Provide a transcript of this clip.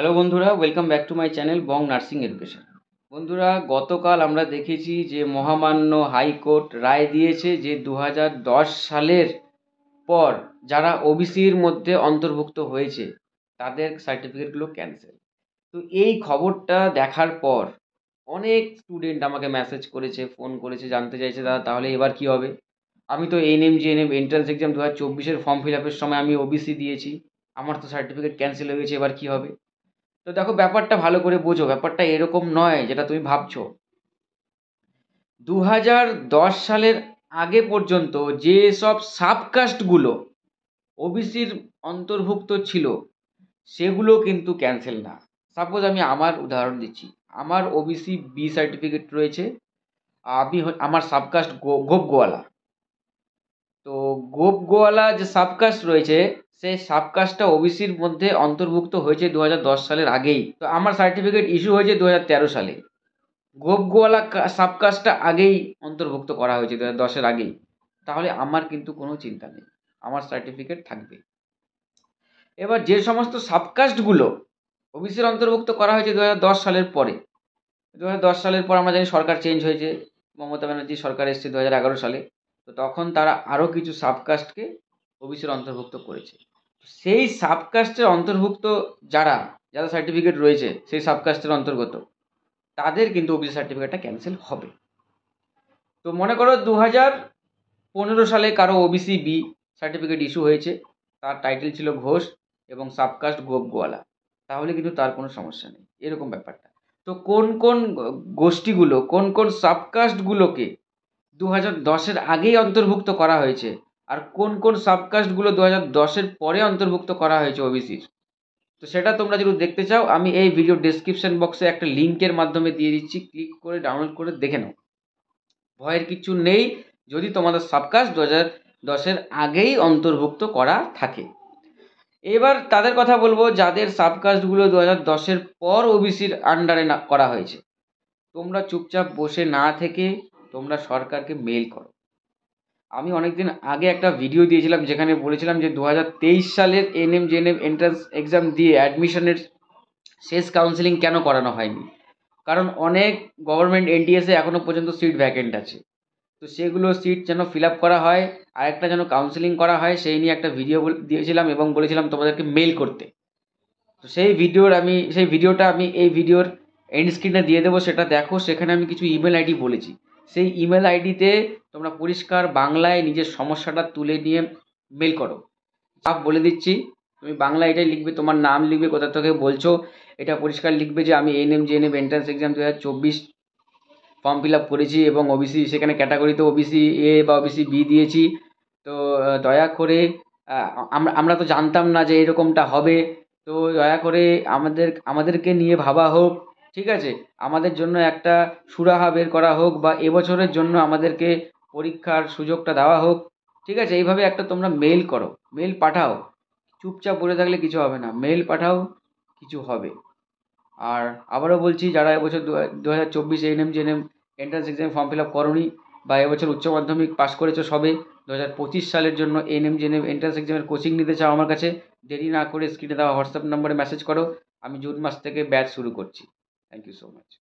Hello বন্ধুরা welcome back to my channel Bong nursing education বন্ধুরা গতকাল আমরা দেখেছি যে মহামান্য হাইকোর্ট রায় দিয়েছে যে দু সালের পর যারা ওবিসির মধ্যে অন্তর্ভুক্ত হয়েছে তাদের সার্টিফিকেটগুলো ক্যান্সেল তো এই খবরটা দেখার পর অনেক স্টুডেন্ট আমাকে মেসেজ করেছে ফোন করেছে জানতে চাইছে দাদা তাহলে এবার কি হবে আমি তো এনএম এম এন্ট্রান্স এক্সাম দু হাজার চব্বিশের ফর্ম ফিল আপের সময় আমি ওবিসি দিয়েছি আমার তো সার্টিফিকেট ক্যান্সেল হয়ে গেছে এবার কি হবে তো দেখো ব্যাপারটা ভালো করে বোঝো ব্যাপারটা এরকম নয় যেটা তুমি ভাবছো দু সালের আগে পর্যন্ত যে সব সাবকাস্টগুলো ওবিসির অন্তর্ভুক্ত ছিল সেগুলো কিন্তু ক্যান্সেল না সাপোজ আমি আমার উদাহরণ দিচ্ছি আমার ওবিসি বি সার্টিফিকেট রয়েছে আমি আমার সাবকাস্ট গোপ গোয়ালা তো গোপ গোয়ালা যে সাবকাস্ট রয়েছে সেই সাবকাস্টটা ওবিসির মধ্যে অন্তর্ভুক্ত হয়েছে দু সালের আগেই তো আমার সার্টিফিকেট ইস্যু হয়েছে দু সালে গোপ গোয়ালা সাবকাস্টটা আগেই অন্তর্ভুক্ত করা হয়েছে দু দশের আগেই তাহলে আমার কিন্তু কোনো চিন্তা নেই আমার সার্টিফিকেট থাকবে এবার যে সমস্ত সাবকাস্টগুলো ওবিসির অন্তর্ভুক্ত করা হয়েছে দু সালের পরে দু সালের পর আমরা জানি সরকার চেঞ্জ হয়েছে মমতা ব্যানার্জি সরকার এসছে দু সালে তো তখন তারা আরও কিছু সাবকাস্টকে ওবিসির অন্তর্ভুক্ত করেছে সেই সাবকাস্টের অন্তর্ভুক্ত যারা যারা সার্টিফিকেট রয়েছে সেই সাবকাস্টের অন্তর্গত তাদের কিন্তু ওবিসি সার্টিফিকেটটা ক্যান্সেল হবে তো মনে করো দু হাজার পনেরো সালে কারো ওবিসি বি সার্টিফিকেট ইস্যু হয়েছে তার টাইটেল ছিল ঘোষ এবং সাবকাস্ট গোপ গোয়ালা তাহলে কিন্তু তার কোনো সমস্যা নেই এরকম ব্যাপারটা তো কোন কোন গোষ্ঠীগুলো কোন কোন সাবকাস্টগুলোকে দু হাজার দশের আগেই অন্তর্ভুক্ত করা হয়েছে আর কোন কোন সাবকাস্টগুলো দু হাজার দশের পরে অন্তর্ভুক্ত করা হয়েছে ওবিসির তো সেটা তোমরা যদি দেখতে চাও আমি এই ভিডিও ডিসক্রিপশন বক্সে একটা লিঙ্কের মাধ্যমে দিয়ে দিচ্ছি ক্লিক করে ডাউনলোড করে দেখে নাও ভয়ের কিছু নেই যদি তোমাদের সাবকাস্ট দু হাজার দশের আগেই অন্তর্ভুক্ত করা থাকে এবার তাদের কথা বলবো যাদের সাবকাস্টগুলো দু হাজার দশের পর ওবিসির আন্ডারে করা হয়েছে তোমরা চুপচাপ বসে না থেকে তোমরা সরকারকে মেল করো আমি অনেক দিন আগে একটা ভিডিও দিয়েছিলাম যেখানে বলেছিলাম যে দু সালের এনএম জেএনএম এন্ট্রান্স এক্সাম দিয়ে অ্যাডমিশনের শেষ কাউন্সেলিং কেন করানো হয়নি কারণ অনেক গভর্নমেন্ট এনটিএসে এখনও পর্যন্ত সিট ভ্যাকেন্ট আছে তো সেগুলো সিট যেন ফিল আপ করা হয় আর একটা যেন কাউন্সেলিং করা হয় সেই নিয়ে একটা ভিডিও দিয়েছিলাম এবং বলেছিলাম তোমাদেরকে মেল করতে তো সেই ভিডিওর আমি সেই ভিডিওটা আমি এই ভিডিওর এন্ড স্ক্রিনে দিয়ে দেবো সেটা দেখো সেখানে আমি কিছু ইমেল আইডি বলেছি সেই ইমেল আইডিতে তোমরা পরিষ্কার বাংলায় নিজের সমস্যাটা তুলে নিয়ে মেল করো সব বলে দিচ্ছি তুমি বাংলা এটাই লিখবে তোমার নাম লিখবে কোথা থেকে বলছো এটা পরিষ্কার লিখবে যে আমি এনএম এম এন্ট্রান্স এক্সাম দু হাজার চব্বিশ ফর্ম ফিল আপ করেছি এবং ওবিসি সেখানে ক্যাটাগরিতে ওবিসি এ বা ওবিসি বি দিয়েছি তো দয়া করে আমরা আমরা তো জানতাম না যে এরকমটা হবে তো দয়া করে আমাদের আমাদেরকে নিয়ে ভাবা হোক ঠিক আছে আমাদের জন্য একটা সুরাহা বের করা হোক বা এবছরের জন্য আমাদেরকে পরীক্ষার সুযোগটা দেওয়া হোক ঠিক আছে এইভাবে একটা তোমরা মেল করো মেল পাঠাও চুপচাপ বসে থাকলে কিছু হবে না মেল পাঠাও কিছু হবে আর আবারও বলছি যারা এবছর দু হাজার চব্বিশ এএনএম জেএনএম এন্ট্রান্স এক্সামে ফর্ম ফিল আপ করি বা এবছর উচ্চ মাধ্যমিক পাস করেছো সবে দু হাজার পঁচিশ সালের জন্য এএনএম জেএনএম এন্ট্রান্স এক্সামের কোচিং নিতে চাও আমার কাছে দেরি না করে স্ক্রিনে দেওয়া হোয়াটসঅ্যাপ নম্বরে মেসেজ করো আমি জুন মাস থেকে ব্যাচ শুরু করছি Thank you so much.